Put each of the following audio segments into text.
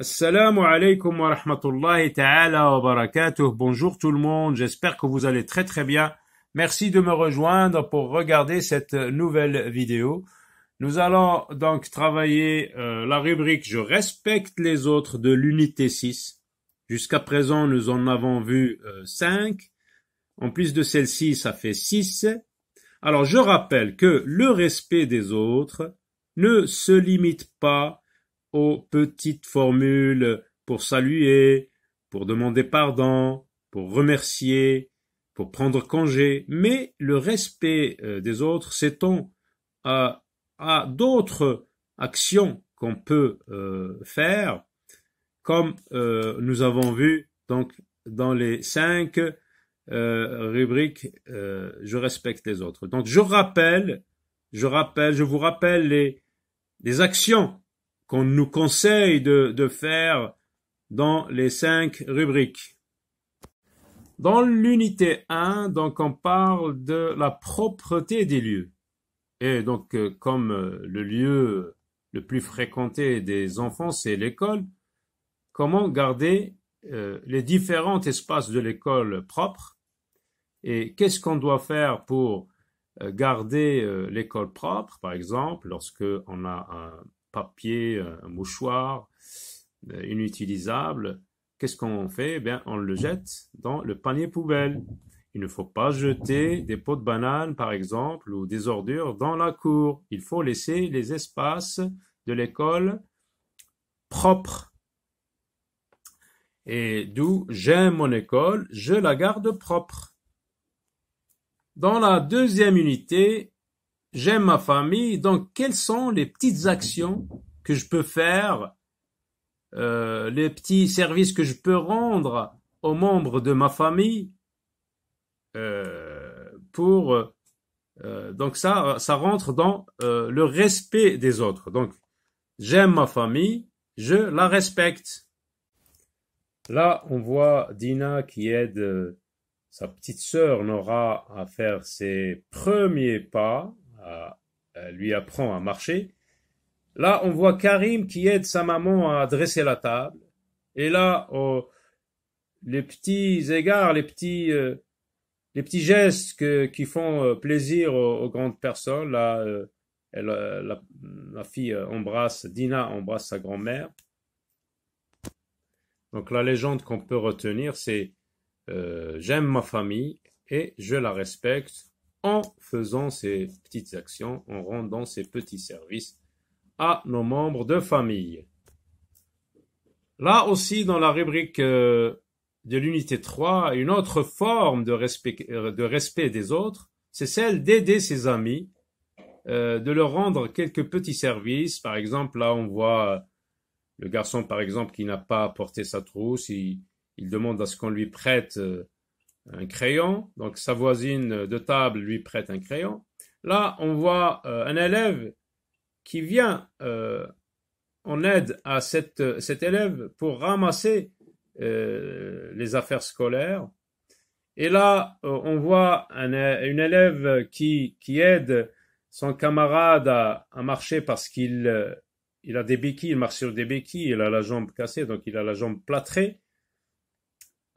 Assalamu alaikum wa rahmatullahi ta'ala wa barakatuh. Bonjour tout le monde, j'espère que vous allez très très bien. Merci de me rejoindre pour regarder cette nouvelle vidéo. Nous allons donc travailler euh, la rubrique Je respecte les autres de l'unité 6. Jusqu'à présent, nous en avons vu 5. Euh, en plus de celle-ci, ça fait 6. Alors je rappelle que le respect des autres ne se limite pas aux petites formules pour saluer, pour demander pardon, pour remercier, pour prendre congé, mais le respect euh, des autres s'étend à, d'autres actions qu'on peut euh, faire, comme euh, nous avons vu donc dans les cinq rubriques je respecte les autres. Donc je rappelle, je rappelle, je vous rappelle les actions qu'on nous conseille de, de faire dans les cinq rubriques. Dans l'unité 1, donc on parle de la propreté des lieux. Et donc euh, comme euh, le lieu le plus fréquenté des enfants, c'est l'école, comment garder euh, les différents espaces de l'école propres et qu'est-ce qu'on doit faire pour garder l'école propre, par exemple, lorsque on a papier, euh, un mouchoir euh, inutilisable, qu'est-ce qu'on fait eh bien, on le jette dans le panier poubelle. Il ne faut pas jeter des pots de banane par exemple, ou des ordures dans la cour. Il faut laisser les espaces de l'école propres. Et d'où j'aime mon école, je la garde propre. Dans la deuxième unité, j'aime ma famille, donc quelles sont les petites actions que je peux faire, euh, les petits services que je peux rendre aux membres de ma famille euh, pour euh, donc ça ça rentre dans le respect des autres. Donc j'aime ma famille, je la respecte. Là on voit Dina qui aide sa petite sœur Nora à faire ses premiers pas lui apprend à marcher. Là, on voit Karim qui aide sa maman à dresser la table. Et là, oh, les petits égards, les petits, euh, les petits gestes qui font euh, plaisir aux, grandes personnes. Là, euh, la, fille embrasse, Dina embrasse sa grand-mère. Donc la légende qu'on peut retenir, c'est j'aime ma famille et je la respecte en faisant ces petites actions, en rendant ces petits services à nos membres de famille. Là aussi, dans la rubrique euh, de l'unité 3, une autre forme euh, de respect, des autres, c'est celle d'aider ses amis, euh, de leur rendre quelques petits services. Par exemple, là, on voit le garçon, par exemple, qui n'a pas apporté sa trousse, il demande à ce qu'on lui prête un crayon, donc sa voisine de table lui prête un crayon. Là, on voit euh, un élève qui vient euh, en aide à cette, cet élève pour ramasser euh, les affaires scolaires. Et là, on voit un, une élève qui, aide son camarade à, marcher parce qu'il il a des béquilles, il marche sur des béquilles, il a la jambe cassée, donc il a la jambe plâtrée.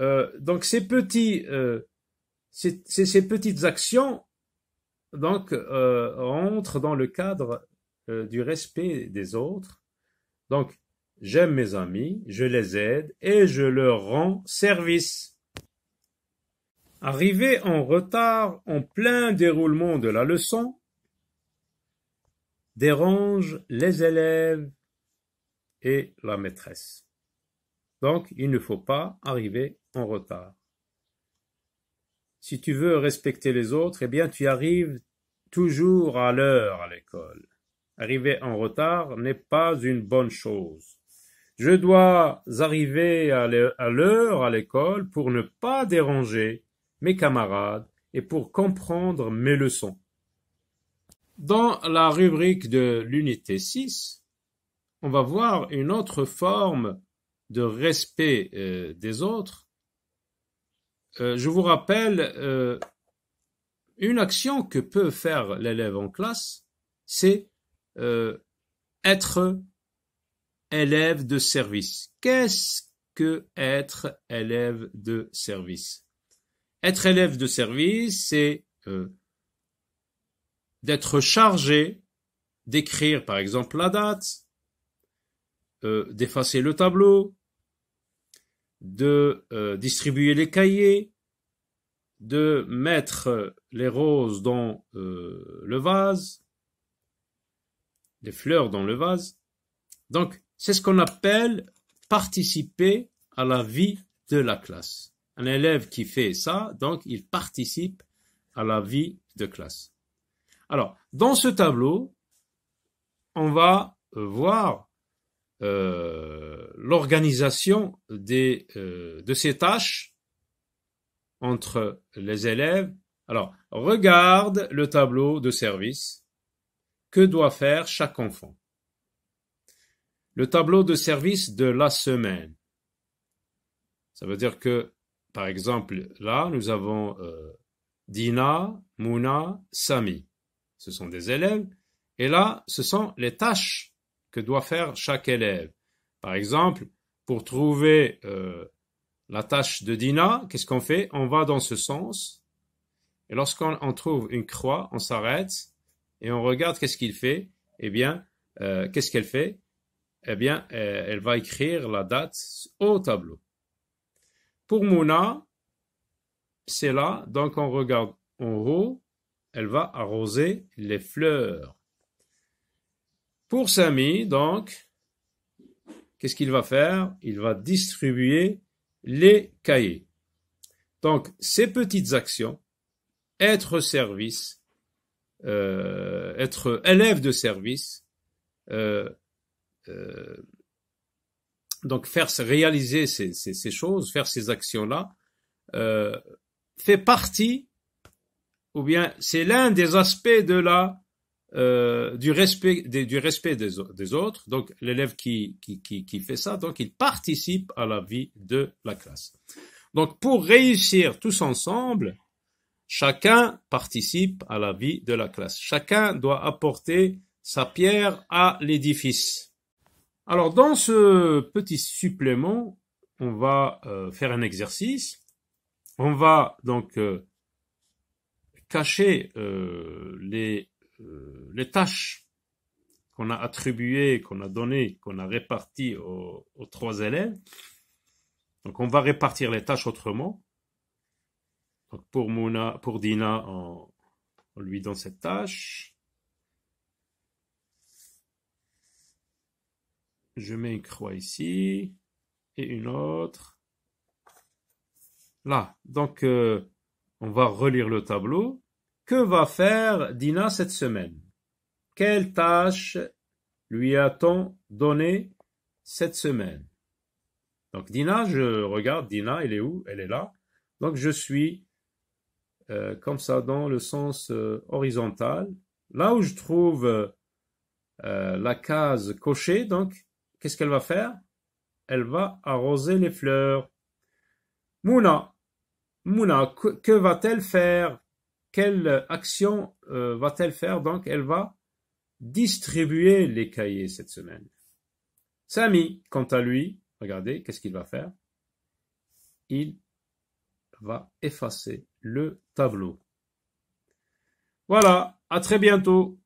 Euh, donc ces petits, euh, petites actions, donc euh, entrent dans le cadre du respect des autres. Donc j'aime mes amis, je les aide et je leur rends service. Arriver en retard en plein déroulement de la leçon, dérange les élèves et la maîtresse. Donc, il ne faut pas arriver en retard. Si tu veux respecter les autres, eh bien tu arrives toujours à l'heure à l'école. Arriver en retard n'est pas une bonne chose. Je dois arriver à l'heure à l'école pour ne pas déranger mes camarades et pour comprendre mes leçons. Dans la rubrique de l'unité 6, on va voir une autre forme de respect euh, des autres euh, je vous rappelle, euh, une action que peut faire l'élève en classe, c'est euh, être élève de service. Qu'est-ce que être élève de service Être élève de service, c'est d'être chargé d'écrire par exemple la date, d'effacer le tableau, de euh, distribuer les cahiers, de mettre les roses dans euh, le vase, les fleurs dans le vase. Donc, c'est ce qu'on appelle participer à la vie de la classe. Un élève qui fait ça, donc, il participe à la vie de classe. Alors, dans ce tableau, on va euh, voir euh, l'organisation des, euh, de ces tâches entre les élèves. Alors, regarde le tableau de service. Que doit faire chaque enfant Le tableau de service de la semaine. Ça veut dire que, par exemple, là, nous avons euh, Dina, Mouna, Sami. Ce sont des élèves. Et là, ce sont les tâches que doit faire chaque élève. Par exemple, pour trouver euh, la tâche de Dina, qu'est-ce qu'on fait On va dans ce sens. Et lorsqu'on trouve une croix, on s'arrête et on regarde qu'est-ce qu'il fait. Eh bien, euh, qu'est-ce qu'elle fait Eh bien, euh, elle va écrire la date au tableau. Pour Mouna, c'est là, donc on regarde en haut, elle va arroser les fleurs. Pour Samy, donc, qu'est-ce qu'il va faire Il va distribuer les cahiers. Donc, ces petites actions, être service, euh, être élève de service, euh, euh, donc faire réaliser ces choses, faire ces actions-là, fait partie, ou bien c'est l'un des aspects de la euh, du respect, des, du respect des, autres. Donc, l'élève qui, qui, qui, qui, fait ça, donc, il participe à la vie de la classe. Donc, pour réussir tous ensemble, chacun participe à la vie de la classe. Chacun doit apporter sa pierre à l'édifice. Alors, dans ce petit supplément, on va euh, faire un exercice. On va donc euh, cacher les euh, les tâches qu'on a attribuées, qu'on a données, qu'on a réparties aux, trois élèves. Donc on va répartir les tâches autrement. Donc pour Mona, pour Dina, on, lui donne cette tâche. Je mets une croix ici et une autre là. Donc euh, on va relire le tableau que va faire Dina cette semaine? Quelle tâche lui a-t-on donné cette semaine? Donc Dina, je regarde Dina, elle est où? Elle est là. Donc je suis euh, comme ça dans le sens euh, horizontal. Là où je trouve euh, la case cochée, donc qu'est-ce qu'elle va faire Elle va arroser les fleurs. Mouna, Mouna, que va-t-elle faire quelle action euh, va-t-elle faire Donc, elle va distribuer les cahiers cette semaine. Samy, quant à lui, regardez, qu'est-ce qu'il va faire Il va effacer le tableau. Voilà, à très bientôt.